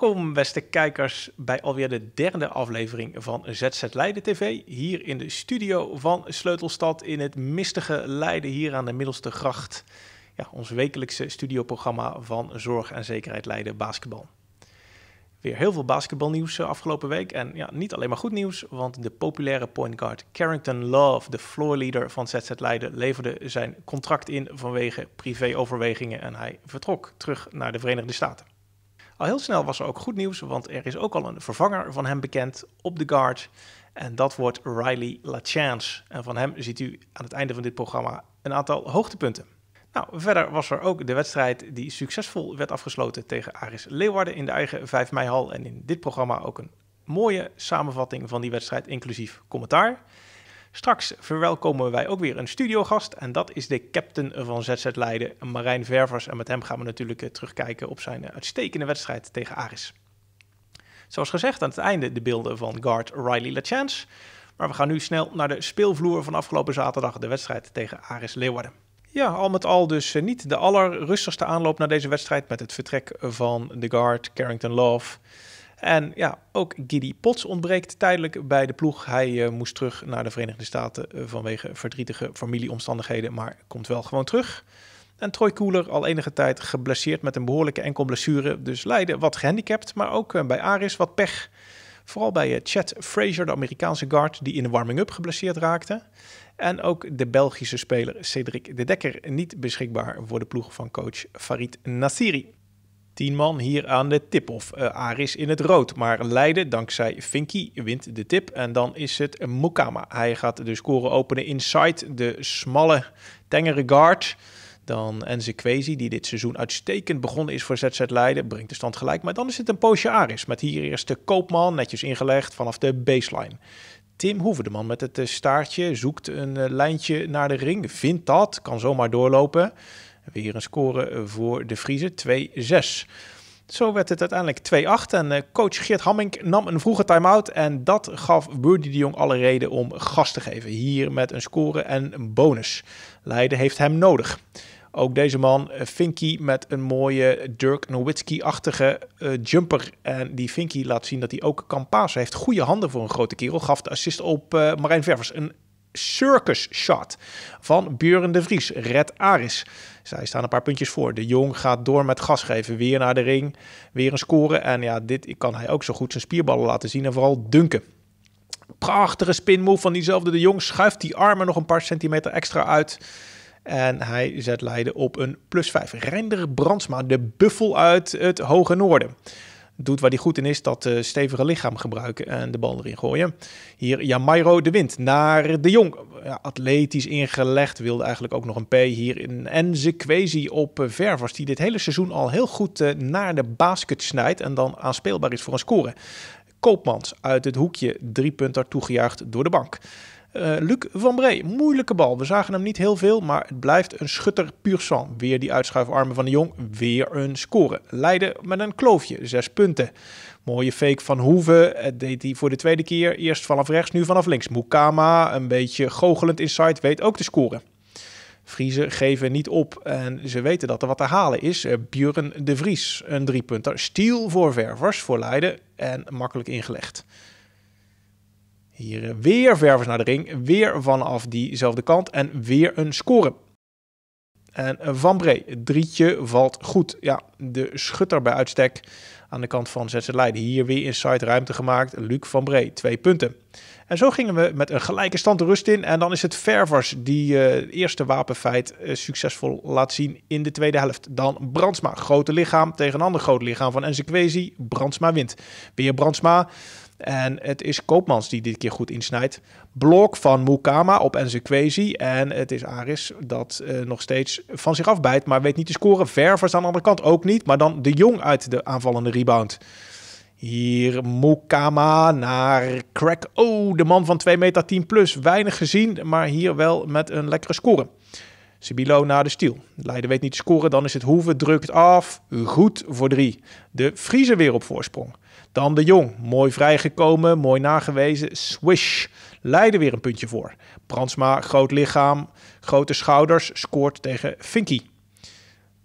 Welkom beste kijkers bij alweer de derde aflevering van ZZ Leiden TV. Hier in de studio van Sleutelstad in het mistige Leiden hier aan de Middelste Gracht. Ja, ons wekelijkse studioprogramma van Zorg en Zekerheid Leiden Basketbal. Weer heel veel basketbalnieuws eh, afgelopen week. En ja, niet alleen maar goed nieuws, want de populaire point guard Carrington Love, de floorleader van ZZ Leiden, leverde zijn contract in vanwege privéoverwegingen en hij vertrok terug naar de Verenigde Staten. Al heel snel was er ook goed nieuws, want er is ook al een vervanger van hem bekend op de guard. En dat wordt Riley LaChance. En van hem ziet u aan het einde van dit programma een aantal hoogtepunten. Nou, verder was er ook de wedstrijd die succesvol werd afgesloten tegen Aris Leeuwarden in de eigen 5 mei hal. En in dit programma ook een mooie samenvatting van die wedstrijd, inclusief commentaar. Straks verwelkomen wij ook weer een studiogast en dat is de captain van ZZ Leiden, Marijn Ververs. En met hem gaan we natuurlijk eh, terugkijken op zijn uitstekende wedstrijd tegen Aris. Zoals gezegd, aan het einde de beelden van guard Riley LaChance. Maar we gaan nu snel naar de speelvloer van afgelopen zaterdag, de wedstrijd tegen Aris Leeuwarden. Ja, al met al dus eh, niet de allerrustigste aanloop naar deze wedstrijd met het vertrek van de guard Carrington Love. En ja, ook Giddy Potts ontbreekt tijdelijk bij de ploeg. Hij eh, moest terug naar de Verenigde Staten eh, vanwege verdrietige familieomstandigheden, maar komt wel gewoon terug. En Troy Koeler al enige tijd geblesseerd met een behoorlijke enkel blessure. Dus Leiden wat gehandicapt, maar ook eh, bij Aris wat pech. Vooral bij Chad Fraser, de Amerikaanse guard, die in de warming-up geblesseerd raakte. En ook de Belgische speler Cedric de Dekker niet beschikbaar voor de ploeg van coach Farid Nassiri. 10 man hier aan de tip-off. Uh, eh, Aris in het rood, maar Leiden dankzij Vinky wint de tip. En dan is het Mukama. Hij gaat de score openen inside de smalle, tengere guard. Dan Enze Kwezi, die dit seizoen uitstekend begonnen is voor ZZ Leiden, brengt de stand gelijk. Maar dan is het een poosje Aris, met hier eerst de Koopman, netjes ingelegd vanaf de baseline. Tim Hoeven, de man met het eh, staartje, zoekt een eh, lijntje naar de ring, vindt dat, kan zomaar doorlopen. Weer hier een score voor de Friese 2-6. Zo werd het uiteindelijk 2-8 en eh, coach Geert Hamming nam een vroege time-out en dat gaf Birdie de Jong alle reden om gas te geven. Hier met een score en een bonus. Leiden heeft hem nodig. Ook deze man, eh, Finky, met een mooie Dirk Nowitzki-achtige eh, jumper. En die Finky laat zien dat hij ook kan pasen. Hij heeft goede handen voor een grote kerel. Gaf de assist op Marijn Ververs. Een Circus Shot van Buren de Vries, Red Aris. Zij staan een paar puntjes voor. De Jong gaat door met gas geven. Weer naar de ring, weer een scoren. En ja, dit kan hij ook zo goed zijn spierballen laten zien en vooral dunken. Prachtige spin move van diezelfde De Jong. Schuift die armen nog een paar centimeter extra uit. En hij zet Leiden op een plus 5. Reinder Brandsma, de buffel uit het hoge noorden doet waar hij goed in is, dat uh, stevige lichaam gebruiken en de bal erin gooien. Hier Jamairo de Wind naar De Jong. Ja, atletisch ingelegd, wilde eigenlijk ook nog een P hier in. En op op eh, Ververs, die dit hele seizoen al heel goed eh, naar de basket snijdt en dan aanspeelbaar is voor een score. Koopmans uit het hoekje, drie punter toegejuicht door de bank. Eh, Luc van Bree, moeilijke bal. We zagen hem niet heel veel, maar het blijft een schutter puur sang. Weer die uitschuifarmen van de Jong, weer een score. Leiden met een kloofje, zes punten. Mooie fake van Hoeve, deed hij voor de tweede keer. Eerst vanaf rechts, nu vanaf links. Mukama, een beetje goochelend inside, weet ook te scoren. Vriezen geven niet op en ze weten dat er wat te halen is. Eh, Björn de Vries, een driepunter. Stiel voor Ververs, voor Leiden en makkelijk ingelegd. Hier weer ververs naar de ring. Weer vanaf diezelfde kant. En weer een score. En Van Bree, drietje valt goed. Ja, de schutter bij uitstek aan de kant van ZZ Leiden. Hier weer inside ruimte gemaakt. Luc Van Bree, twee punten. En zo gingen we met een gelijke stand de rust in. En dan is het Ververs die eh, het eerste wapenfeit eh, succesvol laat zien in de tweede helft. Dan Brandsma, grote lichaam tegen een ander groot lichaam van Enzekwezi. Brandsma wint. Weer Brandsma en het is Koopmans die dit keer goed insnijdt. Blok van Mukama op Enzekwezi. En het is Aris dat eh, nog steeds van zich afbijt, maar weet niet te scoren. Ververs aan de andere kant ook niet. Maar dan de Jong uit de aanvallende rebound. Hier Mukama naar Crack. Oh, de man van 2 meter 10 plus. Weinig gezien, maar hier wel met een lekkere score. Sibilo naar de stiel. Leiden weet niet te scoren, dan is het Hoeven, drukt af. Goed voor drie. De Friese weer op voorsprong. Dan de Jong, mooi vrijgekomen, mooi nagewezen. Swish, Leiden weer een puntje voor. Bransma, groot lichaam, grote schouders, scoort tegen Vinky.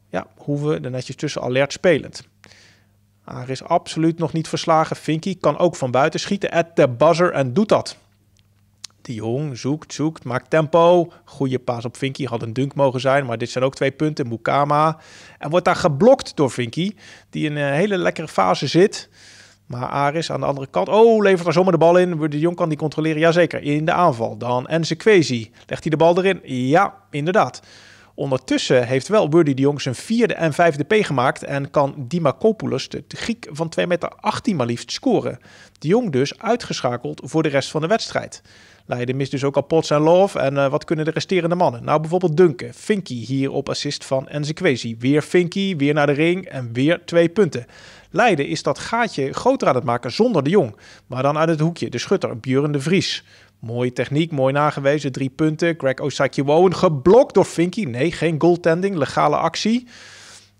Ja, hoeven er netjes tussen alert spelend. Aar is absoluut nog niet verslagen. Vinky kan ook van buiten schieten at de buzzer en doet dat. De Jong zoekt, zoekt, maakt tempo. Goede paas op Vinky. Had een dunk mogen zijn, maar dit zijn ook twee punten. Mukama. En wordt daar geblokt door Vinky, die in een hele lekkere fase zit. Maar Aris aan de andere kant. Oh, levert er zomaar de bal in. De Jong kan die controleren. Jazeker, in de aanval. Dan Enze Kwezi. Legt hij de bal erin? Ja, inderdaad. Ondertussen heeft wel Wordy de Jong zijn vierde en vijfde P gemaakt en kan Dimakopoulos, de Griek van 2,18 meter 18 maar liefst, scoren. De Jong dus uitgeschakeld voor de rest van de wedstrijd. Leiden mist dus ook al pots en Love en eh, wat kunnen de resterende mannen? Nou bijvoorbeeld Duncan, Finky hier op assist van Enzekwezi. Weer Finky, weer naar de ring en weer twee punten. Leiden is dat gaatje groter aan het maken zonder de jong. Maar dan uit het hoekje, de schutter, Björn de Vries. Mooie techniek, mooi nagewezen. Drie punten. Greg Wowen. geblokt door Vinky. Nee, geen goaltending. Legale actie.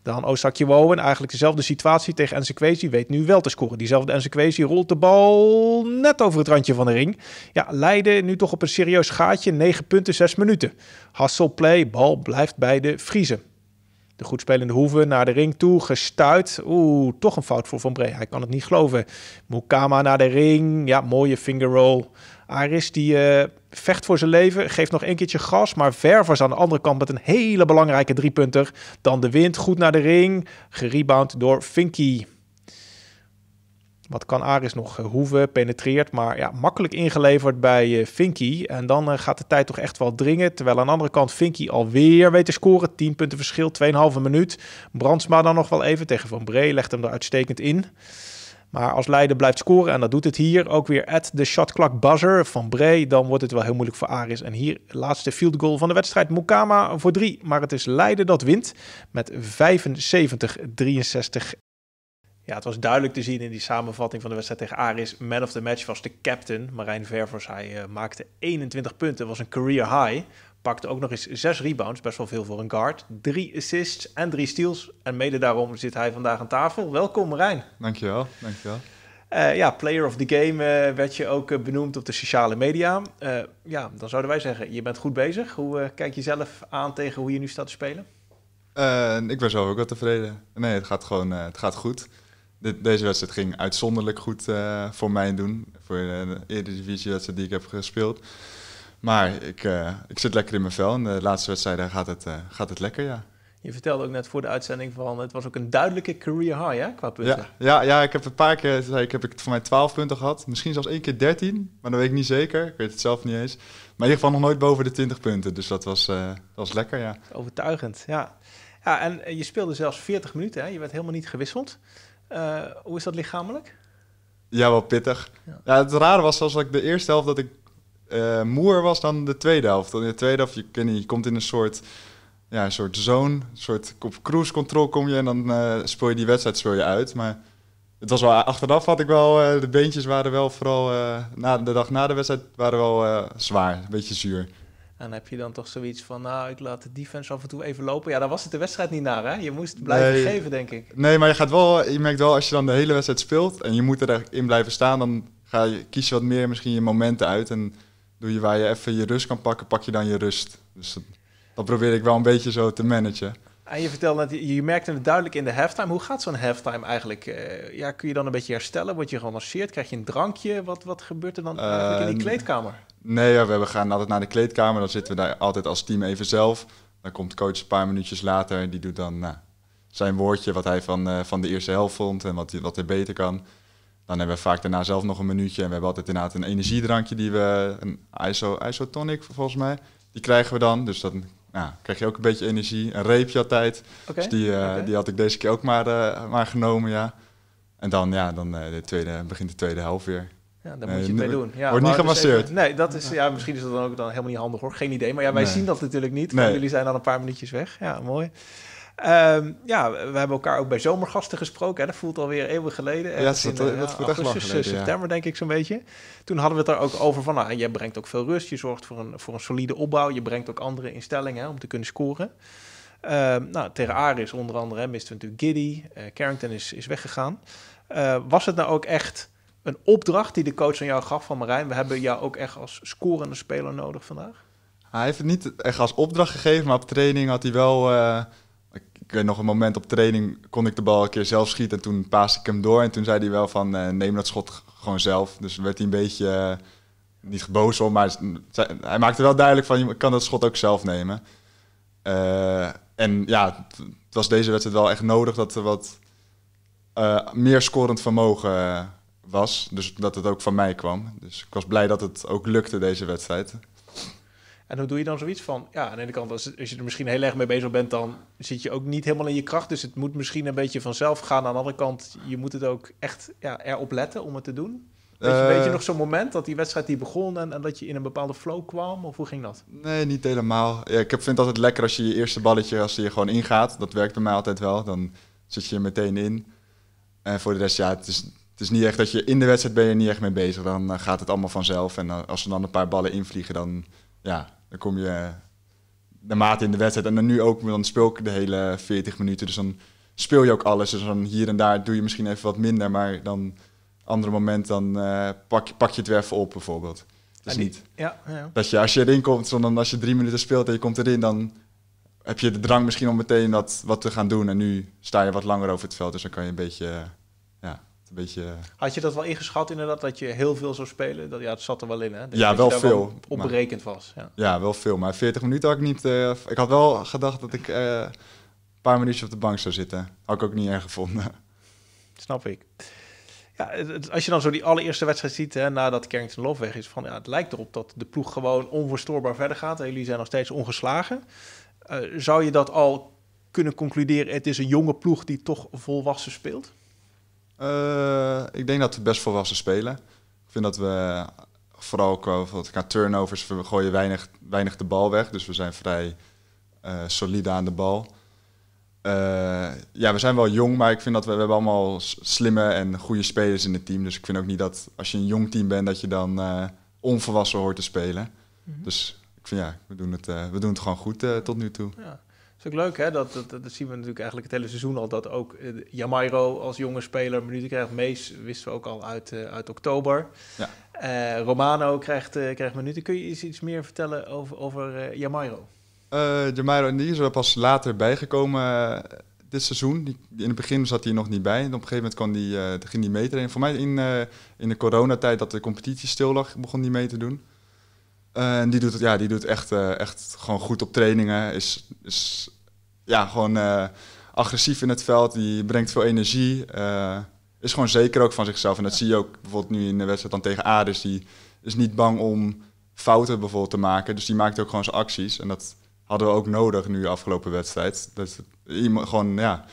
Dan Wowen, Eigenlijk dezelfde situatie tegen Enzekwezi. Weet nu wel te scoren. Diezelfde Enzekwezi rolt de bal net over het randje van de ring. Ja, Leiden nu toch op een serieus gaatje. 9 punten, 6 minuten. Hasselplay. Bal blijft bij de Vriezen. De goed spelende naar de ring toe, gestuit. Oeh, toch een fout voor Van Bree. Hij kan het niet geloven. Mukama naar de ring. Ja, mooie finger roll. Aris die eh, vecht voor zijn leven, geeft nog een keertje gas, maar Ververs aan de andere kant met een hele belangrijke driepunter. Dan de wind, goed naar de ring, gerebound door Finky. Wat kan Aris nog eh, hoeven, penetreert, maar ja, makkelijk ingeleverd bij eh, Vinky. En dan eh, gaat de tijd toch echt wel dringen. Terwijl aan de andere kant Vinky alweer weet te scoren. 10 punten verschil, 2,5 minuut. Brandsma dan nog wel even tegen Van Bree, legt hem er uitstekend in. Maar als Leiden blijft scoren, en dat doet het hier, ook weer at de clock buzzer van Bree, dan wordt het wel heel moeilijk voor Aris. En hier laatste field goal van de wedstrijd, Mukama voor drie. Maar het is Leiden dat wint met 75-63 ja, het was duidelijk te zien in die samenvatting van de wedstrijd tegen Aris. Man of the match was de captain, Marijn Ververs. Hij eh, maakte 21 punten, was een career high. Pakte ook nog eens 6 rebounds, best wel veel voor een guard. 3 assists en 3 steals. En mede daarom zit hij vandaag aan tafel. Welkom Marijn. Dankjewel, dankjewel. Uh, ja, player of the game eh, werd je ook benoemd op de sociale media. ja, dan zouden wij zeggen, je bent goed bezig. Hoe kijk je zelf aan tegen hoe je nu staat te spelen? ik ben zelf ook wel tevreden. Nee, het gaat gewoon het gaat goed deze wedstrijd ging uitzonderlijk goed eh, voor mij doen. Voor eh, de Eredivisie-wedstrijd die ik heb gespeeld. Maar ik, eh, ik zit lekker in mijn vel en de laatste wedstrijd gaat het, gaat het lekker, ja. Je vertelde ook net voor de uitzending van het was ook een duidelijke career high hè, qua punten. Ja, ja, ja ik heb een paar keer, zei ik, heb ik voor mij 12 punten gehad. Misschien zelfs één keer 13, maar dat weet ik niet zeker. Ik weet het zelf niet eens. Maar in ieder geval nog nooit boven de 20 punten. Dus dat was, dat was lekker, ja. Overtuigend, ja. ja. En je speelde zelfs 40 minuten, hè? je werd helemaal niet gewisseld. Eh, hoe is dat lichamelijk? Ja, wel pittig. Ja. het rare was zoals ik de eerste helft dat ik uh, moer was dan de tweede helft. Dan in de tweede helft, je, je komt in een soort, ja, een soort zone, soort op cruise control kom je en dan uh, je die wedstrijd speel je uit. Maar het was wel, achteraf had ik wel, de beentjes waren wel vooral, na, de dag na de wedstrijd waren wel zwaar, een beetje zuur. En heb je dan toch zoiets van, nou, ik laat de defense af en toe even lopen. Ja, dan was het de wedstrijd niet naar, hè? Je moest blijven geven, denk ik. Nee, maar je gaat wel, je merkt wel, als je dan de hele wedstrijd speelt en je moet erin blijven staan, dan ga je, kies je wat meer misschien je momenten uit. En doe je waar je even je rust kan pakken, pak je dan je rust. Dus dat, probeer ik wel een beetje zo te managen. En je vertelde dat je merkte het duidelijk in de halftime. Hoe gaat zo'n halftime eigenlijk? Eh, ja, kun je dan een beetje herstellen? Word je gelanceerd? Krijg je een drankje? Wat, wat gebeurt er dan eigenlijk in die ehm, kleedkamer? Nee, ja, we gaan altijd naar de kleedkamer. Dan zitten we daar altijd als team even zelf. Dan komt coach een paar minuutjes later en die doet dan nou, zijn woordje wat hij van, eh, van de eerste helft vond en wat, wat hij beter kan. Dan hebben we vaak daarna zelf nog een minuutje. En we hebben altijd inderdaad een energiedrankje die we, een iso, isotonic volgens mij, die krijgen we dan. Dus dan nou, krijg je ook een beetje energie. Een reepje altijd. Dus die, eh, die had ik deze keer ook maar, eh, maar genomen, ja. En dan, ja, dan de tweede, begint de tweede helft weer daar moet je het mee doen. Ja, wordt niet dus gemasseerd. nee, dat is, ja, misschien is dat dan ook dan helemaal niet handig hoor. Geen idee. Maar ja, wij zien dat natuurlijk niet. Jullie zijn dan een paar minuutjes weg. Ja, mooi. Ehm, ja, we hebben elkaar ook bij zomergasten gesproken. Hè? Dat voelt alweer eeuwen geleden. Ja, dat, in, eh, voelt echt lang eh, geleden, september denk ik zo'n beetje. Toen hadden we het er ook over van, nou, jij brengt ook veel rust. Je zorgt voor een, voor een solide opbouw. Je brengt ook andere instellingen hè, om te kunnen scoren. Uh, nou, tegen Aris onder andere hè, misten we natuurlijk Giddy. Uh, Carrington is, is weggegaan. was het nou ook echt een opdracht die de coach aan jou gaf van Marijn. We hebben jou ook echt als scorende speler nodig vandaag. Hij heeft het niet echt als opdracht gegeven, maar op training had hij wel. Eh, ik weet nog een moment op training kon ik de bal een keer zelf schieten en toen paas ik hem door. En toen zei hij wel van eh, neem dat schot gewoon zelf. Dus werd hij een beetje, eh, niet geboos om, maar hij maakte wel duidelijk van je kan dat schot ook zelf nemen. en ja, het was deze wedstrijd wel echt nodig dat er wat meer scorend vermogen was. Dus dat het ook van mij kwam. Dus ik was blij dat het ook lukte deze wedstrijd. En hoe doe je dan zoiets van? Ja, aan de ene kant, als, als, je er misschien heel erg mee bezig bent, dan zit je ook niet helemaal in je kracht. Dus het moet misschien een beetje vanzelf gaan. Aan de andere kant, je moet het ook echt ja, erop letten om het te doen. Weet je, eh, nog zo'n moment dat die wedstrijd die begon en, dat je in een bepaalde flow kwam? Of hoe ging dat? Nee, niet helemaal. Ja, ik vind het altijd lekker als je je eerste balletje, als je je gewoon ingaat. Dat werkt bij mij altijd wel. Dan zit je er meteen in. En voor de rest, ja, het is het is niet echt dat je in de wedstrijd ben je niet echt mee bezig. Dan eh, gaat het allemaal vanzelf. En eh, als er dan een paar ballen invliegen, dan, ja, dan kom je eh, de mate in de wedstrijd. En dan nu ook, dan speel ik de hele 40 minuten. Dus dan speel je ook alles. Dus dan hier en daar doe je misschien even wat minder. Maar dan andere moment, dan uh, pak, pak je het weer even op bijvoorbeeld. Dat niet. Ja, ja. Dat je als je erin komt, dan als je drie minuten speelt en je komt erin, dan heb je de drang misschien om meteen dat, wat te gaan doen. En nu sta je wat langer over het veld, dus dan kan je een beetje... ja, een beetje... Had je dat wel ingeschat inderdaad, dat je heel veel zou spelen? Dat, ja, het zat er wel in, hè? ja, wel veel. opberekend was. Ja. ja. wel veel. Maar 40 minuten had ik niet... Eh, ik had wel gedacht dat ik eh, een paar minuutjes op de bank zou zitten. Had ik ook niet erg gevonden. Snap ik. Ja, als je dan zo die allereerste wedstrijd ziet, hè, nadat Carrington Love weg is, van, ja, het lijkt erop dat de ploeg gewoon onverstoorbaar verder gaat. En jullie zijn nog steeds ongeslagen. Eh, zou je dat al kunnen concluderen, het is een jonge ploeg die toch volwassen speelt? Eh, ik denk dat we best volwassen spelen. Ik vind dat we vooral qua, ga turnovers, we gooien weinig, weinig de bal weg. Dus we zijn vrij uh, solide aan de bal. Eh, ja, we zijn wel jong, maar ik vind dat we, hebben allemaal slimme en goede spelers in het team. Dus ik vind ook niet dat als je een jong team bent, dat je dan onvolwassen hoort te spelen. Mhm. Dus ik vind ja, we doen het, we doen het gewoon goed tot nu toe. Ja is ook leuk, hè? Dat, dat, dat, zien we natuurlijk eigenlijk het hele seizoen al. Dat ook uh, Jamairo als jonge speler minuten krijgt. Mees wisten we ook al uit, eh, uit oktober. Ja. Eh, Romano krijgt, krijgt minuten. Kun je iets, iets meer vertellen over, over Jamairo? Jamairo, die is er pas later bijgekomen dit seizoen. Die, in het begin zat hij nog niet bij. En op een gegeven moment kwam die, ging hij trainen. Voor mij in, in de coronatijd dat de competitie stil lag, begon hij mee te doen en die doet, ja, die doet echt, eh, echt gewoon goed op trainingen. Is, is ja, gewoon eh, agressief in het veld. Die brengt veel energie. Eh, is gewoon zeker ook van zichzelf. En dat zie je ook bijvoorbeeld nu in de wedstrijd dan tegen Aris. Die is niet bang om fouten bijvoorbeeld te maken. Dus die maakt ook gewoon zijn acties. En dat hadden we ook nodig nu afgelopen wedstrijd. Dat, iemand, gewoon, ja,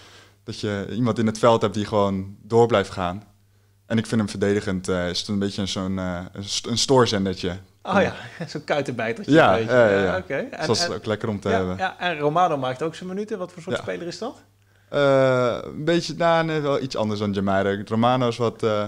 dat je iemand in het veld hebt die gewoon door blijft gaan. En ik vind hem verdedigend. is het een beetje zo'n een stoorzendertje Oh ja, zo'n kuitenbijtertje. Ja, ja, dat is ook lekker om te hebben. Ja, en Romano maakt ook zijn minuten. Wat voor soort speler is dat? Eh, een beetje, nou, wel iets anders dan Jamira. Romano is wat, eh,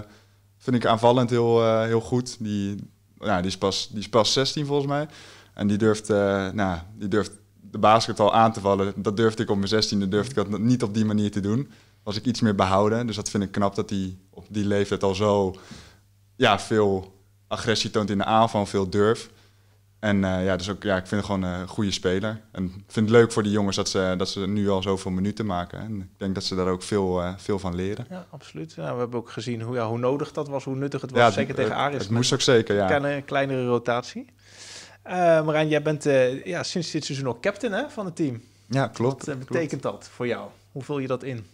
vind ik aanvallend heel, eh, heel goed. Die, nou, die, is pas, die is pas 16 volgens mij. En die durft, nou, die durft de basket al aan te vallen. Dat durfde ik op mijn 16e, durfde ik dat niet op die manier te doen. als ik iets meer behouden. Dus dat vind ik knap dat hij op die leeftijd al zo ja, veel agressie toont in de van veel durf. En eh, ja, dus ook, ja, ik vind gewoon een goede speler. En vind het leuk voor die jongens dat ze, dat ze nu al zoveel minuten maken. En ik denk dat ze daar ook veel, eh, veel van leren. Ja, absoluut. Ja, we hebben ook gezien hoe, ja, hoe nodig dat was, hoe nuttig het was. zeker tegen Aris. Het moest ook zeker, ja. Een kleine, kleinere rotatie. Eh, Marijn, jij bent ja, sinds dit seizoen ook captain hè, van het team. Ja, klopt. Wat betekent dat voor jou? Hoe vul je dat in?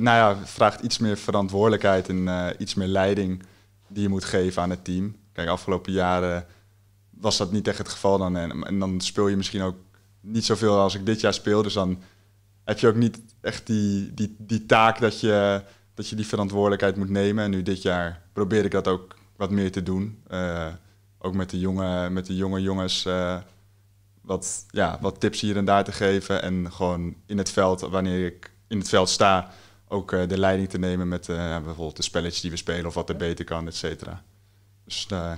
nou ja, het vraagt iets meer verantwoordelijkheid en iets meer leiding die je moet geven aan het team. Kijk, afgelopen jaren was dat niet echt het geval dan. En, en dan speel je misschien ook niet zoveel als ik dit jaar speel. Dus dan heb je ook niet echt die, die, die taak dat je, dat je die verantwoordelijkheid moet nemen. En nu dit jaar probeer ik dat ook wat meer te doen. Eh, ook met de jonge, met de jonge jongens eh, wat, ja, wat tips hier en daar te geven. En gewoon in het veld, wanneer ik in het veld sta, ook eh, de leiding te nemen met eh, bijvoorbeeld de spelletjes die we spelen of wat er beter kan, et cetera. Dus, eh,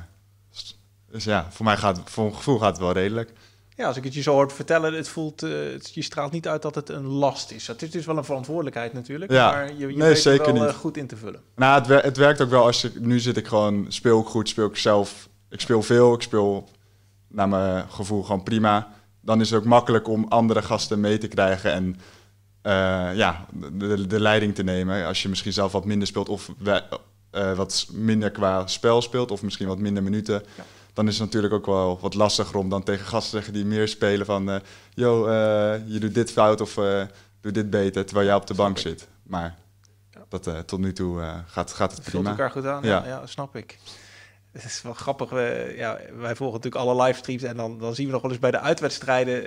dus, dus, ja, voor mij gaat, voor mijn gevoel gaat het wel redelijk. Ja, als ik het je zo hoort vertellen, het voelt, het, je straalt niet uit dat het een last is. Het is dus wel een verantwoordelijkheid natuurlijk, ja. maar je, je nee, weet zeker het wel niet. goed in te vullen. Nou, het, het werkt ook wel als ik, nu zit ik gewoon, speel ik goed, speel ik zelf. Ik speel veel, ik speel naar mijn gevoel gewoon prima. Dan is het ook makkelijk om andere gasten mee te krijgen en eh, ja, de, de, leiding te nemen. Als je misschien zelf wat minder speelt of eh, wat minder qua spel speelt of misschien wat minder minuten. dan is het natuurlijk ook wel wat lastiger om dan tegen gasten te zeggen die meer spelen van... ...joh, eh, je doet dit fout of doe dit beter, terwijl jij op de bank zit. Maar dat, tot nu toe gaat, gaat het dat prima. elkaar goed aan, ja. ja, snap ik. Het is wel grappig, we, ja, wij volgen natuurlijk alle livestreams en dan, dan zien we nog wel eens bij de uitwedstrijden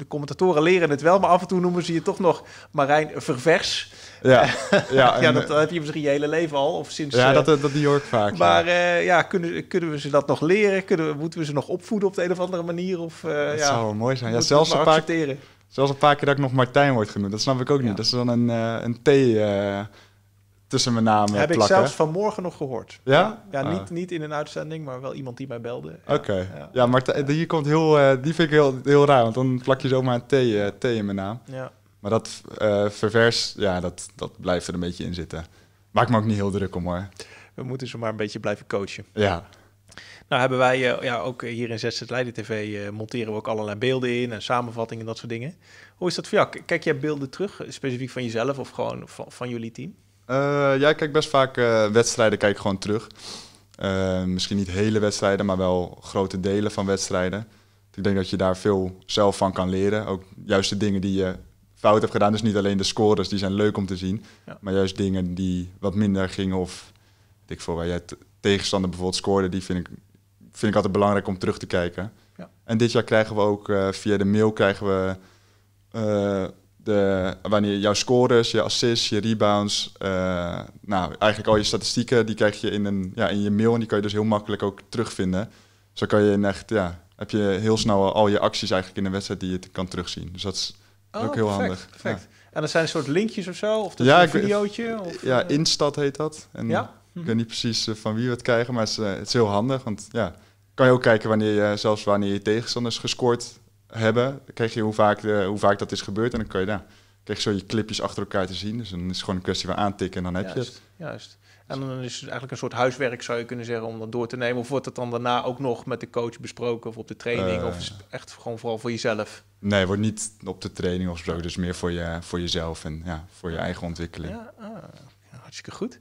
de commentatoren leren het wel, maar af en toe noemen ze je toch nog Marijn Ververs. Ja, ja, eh, dat, heb je misschien je hele leven al. Of sinds, ja, eh, dat, dat New York vaak. Maar ja, eh, ja kunnen, kunnen we ze dat nog leren? Kunnen, moeten we ze nog opvoeden op de een of andere manier? Of, dat ja, zou wel mooi zijn. Ja, zelfs een, paar, zelfs een paar keer dat ik nog Martijn word genoemd. Dat snap ik ook niet. Dat is dan een, uh, een T tussen mijn naam Heb ik zelfs vanmorgen nog gehoord. Ja? Ja, niet, ah. niet in een uitzending, maar wel iemand die mij belde. Ja, Oké. Ja. maar hier komt heel, eh, die vind ik heel, heel raar, want dan plak je zomaar een T, uh, T in mijn naam. Ja. Maar dat eh, ververs, ja, dat, dat blijft er een beetje in zitten. Maak me ook niet heel druk om hoor. We moeten ze maar een beetje blijven coachen. Ja. Nou hebben wij ja, ook hier in ZZ Leiden TV monteren we ook allerlei beelden in en samenvattingen en dat soort dingen. Hoe is dat voor jou? Kijk jij beelden terug, specifiek van jezelf of gewoon van, van jullie team? Eh, ja, ik kijk best vaak uh, wedstrijden kijk gewoon terug. Eh, misschien niet hele wedstrijden, maar wel grote delen van wedstrijden. Ik denk dat je daar veel zelf van kan leren. Ook juist de dingen die je fout hebt gedaan. Dus niet alleen de scores, die zijn leuk om te zien. Maar juist dingen die wat minder gingen of... Weet ik voor waar jij tegenstander bijvoorbeeld scoorde, die vind ik, vind ik altijd belangrijk om terug te kijken. Ja. En dit jaar krijgen we ook via de mail krijgen we de, wanneer jouw scores, je assists, je rebounds, eh, nou eigenlijk al je statistieken, die krijg je in, een, ja, in je mail en die kan je dus heel makkelijk ook terugvinden. Zo kan je echt, ja, heb je heel snel al je acties eigenlijk in een wedstrijd die je kan terugzien. Dus dat is oh, ook heel handig. Perfect. En dat zijn een soort linkjes of zo? Of dat ja, een videootje? Of, ja, eh? Instad heet dat. En ja? Ik mhm. weet niet precies eh, van wie we het krijgen, maar het is, het is heel handig. Want ja, kan je ook kijken wanneer je, zelfs wanneer je tegenstanders gescoord hebben, krijg je hoe vaak, eh, hoe vaak dat is gebeurd. En dan kun je, daar kreeg je zo je clipjes achter elkaar te zien. Dus dan is het gewoon een kwestie van aantikken en dan heb je het. Juist. En dan is het eigenlijk een soort huiswerk, zou je kunnen zeggen, om dat door te nemen. Of wordt dat dan daarna ook nog met de coach besproken of op de training? of is eh. echt gewoon vooral voor jezelf? Nee, wordt niet op de training of zo. Dus meer voor, je, voor jezelf en ja, voor je eigen ontwikkeling. Ja, ah, hartstikke goed.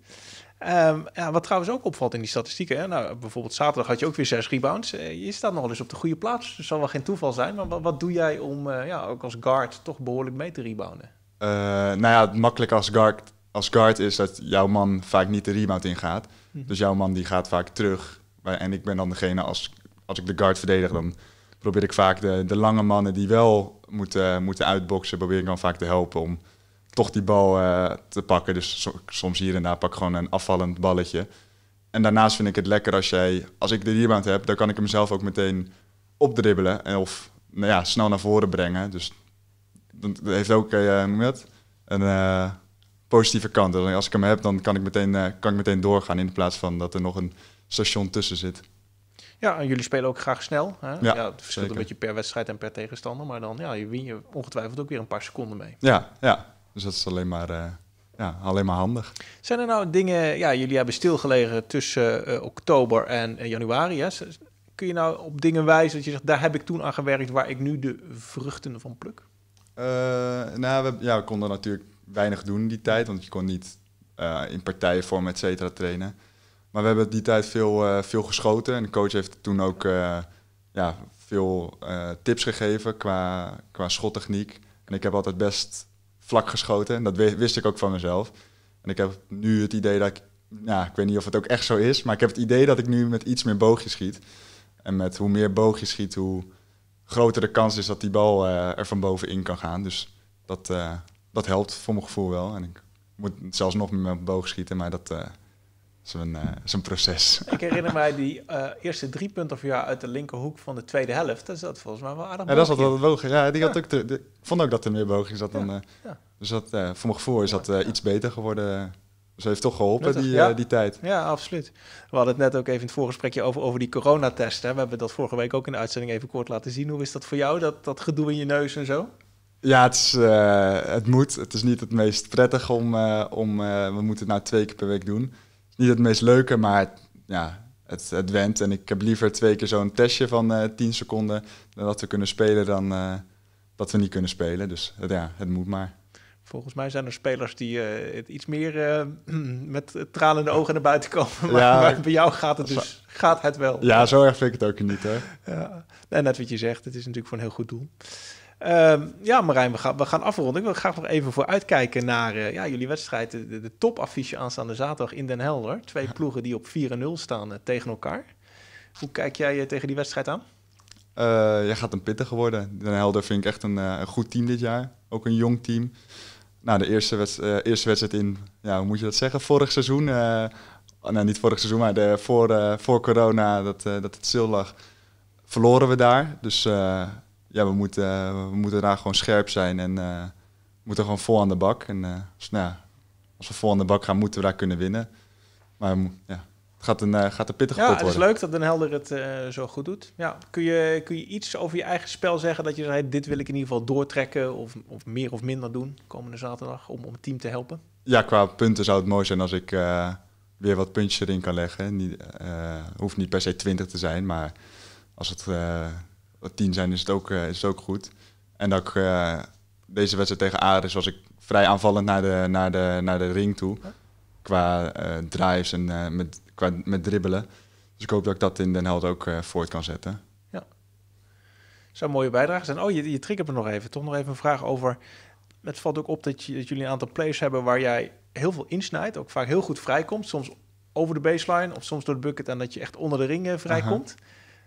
Ehm, ja, wat trouwens ook opvalt in die statistieken. Hè? Nou, bijvoorbeeld zaterdag had je ook weer zes rebounds. Eh, je staat nog wel eens op de goede plaats. Dat zal wel geen toeval zijn. Maar wat, wat doe jij om eh, ja, ook als guard toch behoorlijk mee te rebounden? Uh, nou ja, makkelijk als guard, als guard is dat jouw man vaak niet de rebound ingaat. Mhm. Dus jouw man die gaat vaak terug. En ik ben dan degene, als, als ik de guard verdedig, dan probeer ik vaak de, de lange mannen die wel moeten, moeten uitboksen, probeer ik dan vaak te helpen om toch die bal eh, te pakken. Dus soms hier en daar pak ik gewoon een afvallend balletje. En daarnaast vind ik het lekker als jij, als ik de rebound heb, dan kan ik hem zelf ook meteen opdribbelen. Of nou ja, snel naar voren brengen. Dus dat heeft ook eh, dat? een eh, positieve kant. Dus als ik hem heb, dan kan ik, meteen, kan ik meteen doorgaan in plaats van dat er nog een station tussen zit. Ja, en jullie spelen ook graag snel. Hè? Ja, het verschilt een beetje per wedstrijd en per tegenstander. Maar dan ja, je win je ongetwijfeld ook weer een paar seconden mee. Ja, ja dus dat is alleen maar, eh, ja, alleen maar handig. Zijn er nou dingen, ja, jullie hebben stilgelegen tussen eh, oktober en eh, januari. Hè? Kun je nou op dingen wijzen dat je zegt, daar heb ik toen aan gewerkt waar ik nu de vruchten van pluk? nou, we, ja, we konden natuurlijk weinig doen die tijd, want je kon niet in partijenvorm, et cetera, trainen. Maar we hebben die tijd veel, veel geschoten en de coach heeft toen ook ja, veel tips gegeven qua, qua schottechniek. En ik heb altijd best vlak geschoten. En dat wist ik ook van mezelf. En ik heb nu het idee dat ik, nou, ik weet niet of het ook echt zo is, maar ik heb het idee dat ik nu met iets meer boogjes schiet. En met hoe meer boogjes schiet, hoe groter de kans is dat die bal eh, er van bovenin kan gaan. Dus dat, eh, dat helpt voor mijn gevoel wel. En ik moet zelfs nog meer met boog schieten, maar dat, eh, zijn, uh, eh, proces. Ik herinner mij die eh, eerste drie punten of jou uit de linkerhoek van de tweede helft. Dat zat volgens mij wel aardig Ja, dat zat wel boger. Ja, die Had ook vond ook dat er meer bogen zat dan... Eh, dus dat, voor mijn gevoel is dat iets beter geworden. Ze heeft toch geholpen, die, die tijd. Ja, absoluut. We hadden het net ook even in het voorgesprekje over, over die coronatest. Hè. We hebben dat vorige week ook in de uitzending even kort laten zien. Hoe is dat voor jou, dat, dat gedoe in je neus en zo? Ja, het, het moet. Het is niet het meest prettig om... om we moeten het nou twee keer per week doen niet het meest leuke, maar ja, het, het went. En ik heb liever twee keer zo'n testje van uh, eh, 10 seconden dan dat we kunnen spelen dan eh, dat we niet kunnen spelen. Dus ja, het moet maar. Volgens mij zijn er spelers die eh, het iets meer met tralende ogen naar buiten komen. Maar, ja, bij jou gaat het dus gaat het wel. Ja, zo erg vind ik het ook niet. Hè? ja. En net wat je zegt, het is natuurlijk voor een heel goed doel. Ehm, ja, Marijn, we gaan, we gaan afronden. Ik wil graag nog even vooruitkijken naar eh, ja, jullie wedstrijd. De, de topaffiche aanstaande zaterdag in Den Helder. Twee ploegen die op 4-0 staan eh, tegen elkaar. Hoe kijk jij eh, tegen die wedstrijd aan? Uh, jij gaat een pittige worden. Den Helder vind ik echt een, goed team dit jaar. Ook een jong team. Nou, de eerste, eerste wedstrijd in, ja, hoe moet je dat zeggen? Vorig seizoen, nou niet vorig seizoen, maar de, voor, voor corona, dat, dat het stil lag, verloren we daar. Dus ja, we moeten, we moeten daar gewoon scherp zijn en uh, moeten gewoon vol aan de bak. En eh, nou, als we vol aan de bak gaan, moeten we daar kunnen winnen. Maar mm, ja, het gaat een, uh, gaat een pittige ja, worden. Ja, het is leuk dat Den Helder het zo goed doet. Ja, kun, je, kun je iets over je eigen spel zeggen? Dat je zei, dit wil ik in ieder geval doortrekken of, of meer of minder doen komende zaterdag om, om het team te helpen? Ja, qua punten zou het mooi zijn als ik weer wat puntjes erin kan leggen. Niet, hoeft niet per se 20 te zijn, maar als het tien zijn, is het ook, eh, is het ook goed. En dat ik eh, deze wedstrijd tegen Ares was ik vrij aanvallend naar de, naar de, naar de ring toe. Qua eh, drives en met, qua, met dribbelen. Dus ik hoop dat ik dat in Den Held ook voort kan zetten zou een mooie bijdrage zijn. Oh, je, je triggert me nog even. Toch nog even een vraag over... Het valt ook op dat, je, dat jullie een aantal plays hebben waar jij heel veel insnijdt. Ook vaak heel goed vrijkomt. Soms over de baseline of soms door de bucket en dat je echt onder de ringen vrijkomt.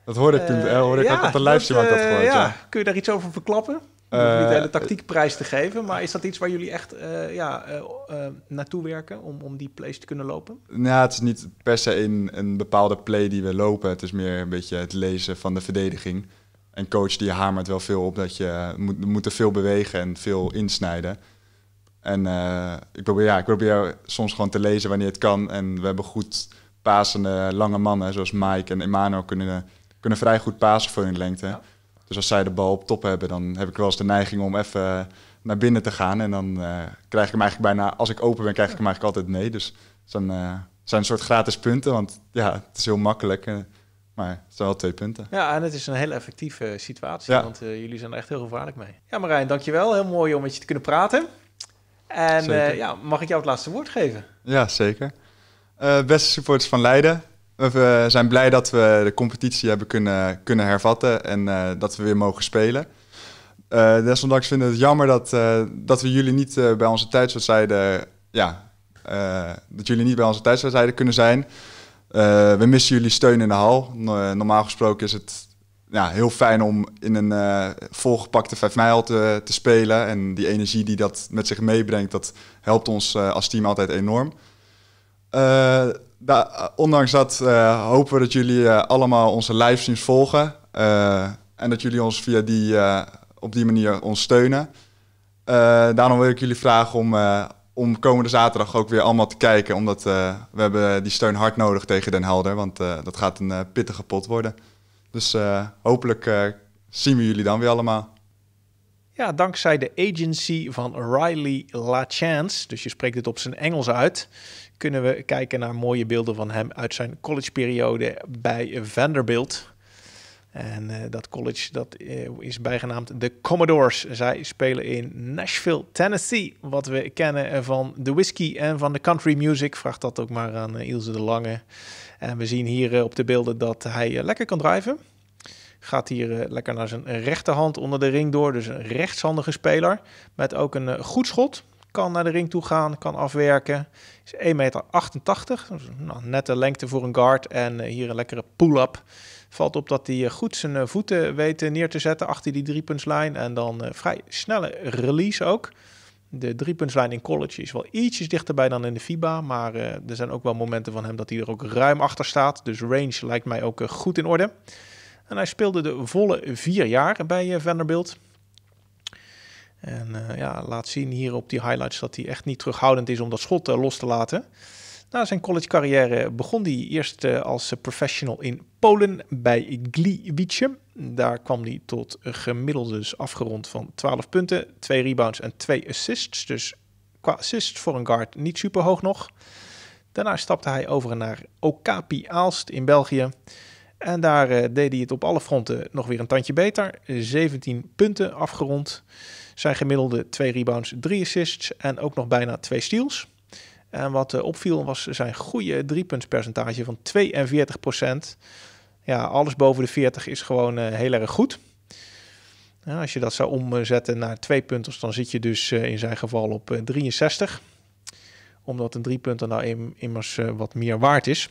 Dat hoorde ik toen, eh, hoorde ik ja, ook de lijstje maakt dat eh, gehoord. Ja. Kun je daar iets over verklappen? Eh, niet de hele tactiekprijs te geven, maar is dat iets waar jullie echt ja, naartoe werken om, om die plays te kunnen lopen? Nou, het is niet per se in een bepaalde play die we lopen. Het is meer een beetje het lezen van de verdediging. En coach die hamert wel veel op dat je moet, moet veel bewegen en veel insnijden. En ik, probeer, ja, ik probeer soms gewoon te lezen wanneer het kan. En we hebben goed pasende lange mannen zoals Mike en Emano kunnen kunnen vrij goed pasen voor hun lengte. Dus als zij de bal op top hebben, dan heb ik wel eens de neiging om even eh, naar binnen te gaan. En dan eh, krijg ik hem eigenlijk bijna, als ik open ben, krijg ik hem eigenlijk altijd nee. Dus het zijn, eh, zijn een soort gratis punten, want ja, het is heel makkelijk. maar het zijn wel twee punten. Ja, en het is een hele effectieve situatie, want jullie zijn er echt heel gevaarlijk mee. Ja, Marijn, dankjewel. Heel mooi om met je te kunnen praten. En ja, mag ik jou het laatste woord geven? Ja, zeker. beste supporters van Leiden, we zijn blij dat we de competitie hebben kunnen, kunnen hervatten en eh, dat we weer mogen spelen. Eh, desondanks vinden we het jammer dat, eh, dat we jullie niet bij onze tijdswedstrijden. Ja, dat jullie niet bij onze tijdswedstrijden kunnen zijn. we missen jullie steun in de hal. normaal gesproken is het ja, heel fijn om in een volgepakte 5 mijl te, te, spelen. En die energie die dat met zich meebrengt, dat helpt ons als team altijd enorm ondanks dat eh, hopen we dat jullie eh, allemaal onze livestreams volgen. Eh, en dat jullie ons via die, op die manier ons steunen. daarom wil ik jullie vragen om, om komende zaterdag ook weer allemaal te kijken. Omdat we hebben die steun hard nodig tegen Den Helder. Want dat gaat een pittige pot worden. Dus hopelijk zien we jullie dan weer allemaal. Ja, dankzij de agency van Riley LaChance. Dus je spreekt dit op zijn Engels uit kunnen we kijken naar mooie beelden van hem uit zijn collegeperiode bij Vanderbilt. En eh, dat college dat, eh, is bijgenaamd de Commodores. Zij spelen in Nashville, Tennessee. Wat we kennen van de whisky en van de country music. Vraag dat ook maar aan uh, Ilse de Lange. En we zien hier op de beelden dat hij lekker kan drijven. Gaat hier lekker naar zijn rechterhand onder de ring door. Dus een rechtshandige speler. Met ook een goed schot kan naar de ring toe gaan, kan afwerken. Is 1,88 meter. Nou, nette lengte voor een guard. En eh, hier een lekkere pull-up. Valt op dat hij eh, goed zijn eh, voeten weet neer te zetten achter die driepuntslijn. En dan vrij snelle release ook. De driepuntslijn in college is wel ietsjes dichterbij dan in de FIBA. Maar er zijn ook wel momenten van hem dat hij er ook ruim achter staat. Dus range lijkt mij ook goed in orde. En hij speelde de volle vier jaar bij Vanderbilt. En eh, ja, laat zien hier op die highlights dat hij echt niet terughoudend is om dat schot eh, los te laten. Na zijn college carrière begon hij eerst eh, als professional in Polen bij Gliwice. Daar kwam hij tot dus afgerond van 12 punten, 2 rebounds en 2 assists. Dus qua assists voor een guard niet super hoog nog. Daarna stapte hij over naar Okapi Aalst in België. En daar deed hij het op alle fronten nog weer een tandje beter. 17 punten afgerond. Zijn gemiddelde twee rebounds, drie assists en ook nog bijna twee steals. En wat eh, opviel was zijn goede driepuntspercentage van 42%. Ja, alles boven de 40 is gewoon eh, heel erg goed. als je dat zou omzetten naar twee punters, dan zit je dus eh, in zijn geval op 63. Omdat een driepunter nou immers wat meer waard is.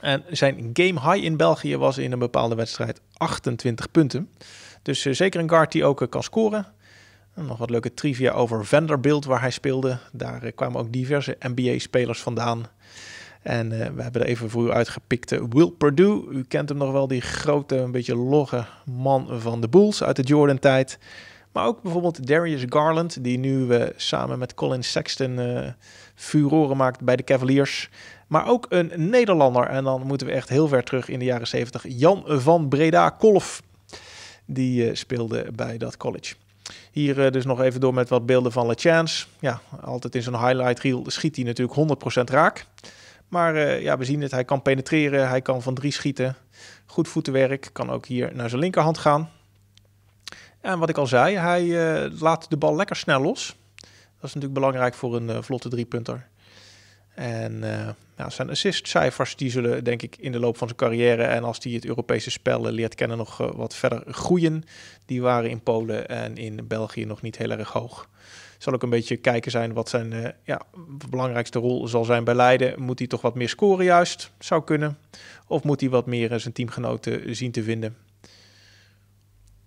En zijn game high in België was in een bepaalde wedstrijd 28 punten. Dus zeker een guard die ook kan scoren nog wat leuke trivia over Vanderbilt, waar hij speelde. Daar eh, kwamen ook diverse NBA-spelers vandaan. En eh, we hebben er even voor u uitgepikt Will Perdue. U kent hem nog wel, die grote, een beetje logge man van de Bulls uit de Jordan-tijd. Maar ook bijvoorbeeld Darius Garland, die nu uh, samen met Colin Sexton eh, furoren maakt bij de Cavaliers. Maar ook een Nederlander, en dan moeten we echt heel ver terug in de jaren 70, Jan van Breda-Kolf. Die speelde bij dat college. Hier eh, dus nog even door met wat beelden van LeChance. Ja, altijd in zo'n highlight reel schiet hij natuurlijk 100% raak. Maar eh, ja, we zien het. Hij kan penetreren, hij kan van drie schieten. Goed voetenwerk, kan ook hier naar zijn linkerhand gaan. En wat ik al zei, hij eh, laat de bal lekker snel los. Dat is natuurlijk belangrijk voor een vlotte driepunter. En nou, zijn assistcijfers die zullen denk ik in de loop van zijn carrière en als hij het Europese spel eh, leert kennen nog eh, wat verder groeien. Die waren in Polen en in België nog niet heel erg hoog. Zal ook een beetje kijken zijn wat zijn eh, ja, belangrijkste rol zal zijn bij Leiden. Moet hij toch wat meer scoren juist? Zou kunnen. Of moet hij wat meer zijn teamgenoten zien te vinden?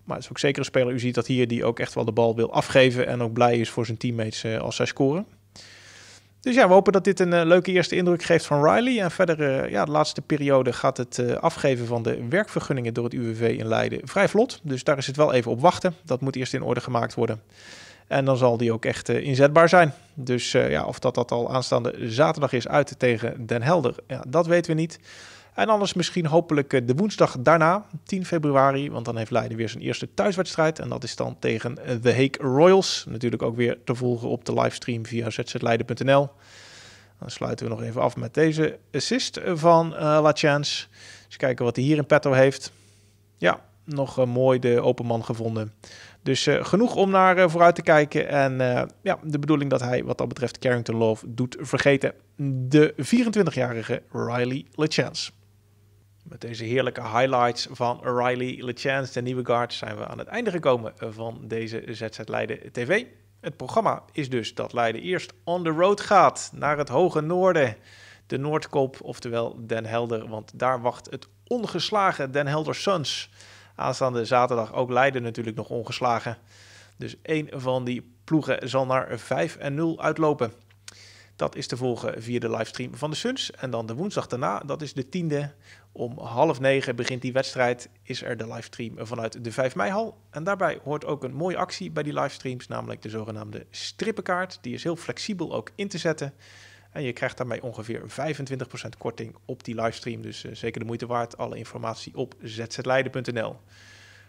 Maar het is ook zeker een speler, u ziet dat hier, die ook echt wel de bal wil afgeven en ook blij is voor zijn teammates als zij scoren. Dus ja, we hopen dat dit een eh, leuke eerste indruk geeft van Riley. En verder, uh, ja, de laatste periode gaat het eh, afgeven van de werkvergunningen door het UWV in Leiden vrij vlot. Dus daar is het wel even op wachten. Dat moet eerst in orde gemaakt worden. En dan zal die ook echt inzetbaar zijn. Dus ja, of dat dat al aanstaande zaterdag is uit tegen Den Helder, ja, dat weten we niet. En anders misschien hopelijk eh, de woensdag daarna, 10 februari. Want dan heeft Leiden weer zijn eerste thuiswedstrijd. En dat is dan tegen eh, The Hague Royals. Natuurlijk ook weer te volgen op de livestream via zzleiden.nl. Dan sluiten we nog even af met deze assist van uh, La Chance. Eens kijken wat hij hier in petto heeft. Ja, nog mooi de open man gevonden. Dus genoeg om naar vooruit te kijken. En ja, de bedoeling dat hij wat dat betreft Carrington Love doet vergeten. De 24-jarige Riley LeChance. Met deze heerlijke highlights van Riley LeChance, de nieuwe guard, zijn we aan het einde gekomen van deze ZZ Leiden TV. Het programma is dus dat Leiden eerst on the road gaat naar het hoge noorden. De Noordkop, oftewel Den Helder, want daar wacht het ongeslagen Den Helder Suns. Aanstaande zaterdag ook Leiden natuurlijk nog ongeslagen. Dus één van die ploegen zal naar 5 en 0 uitlopen. Dat is te volgen via de livestream van de Suns. En dan de woensdag daarna, dat is de tiende, om half negen begint die wedstrijd, is er de livestream vanuit de 5 meihal. En daarbij hoort ook een mooie actie bij die livestreams, namelijk de zogenaamde strippenkaart. Die is heel flexibel ook in te zetten. En je krijgt daarmee ongeveer 25% korting op die livestream. Dus eh, zeker de moeite waard. Alle informatie op zzleiden.nl.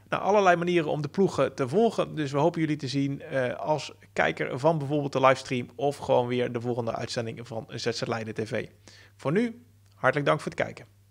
Nou, allerlei manieren om de ploegen te volgen. Dus we hopen jullie te zien eh, als kijker van bijvoorbeeld de livestream... of gewoon weer de volgende uitzending van ZZ TV. Voor nu, hartelijk dank voor het kijken.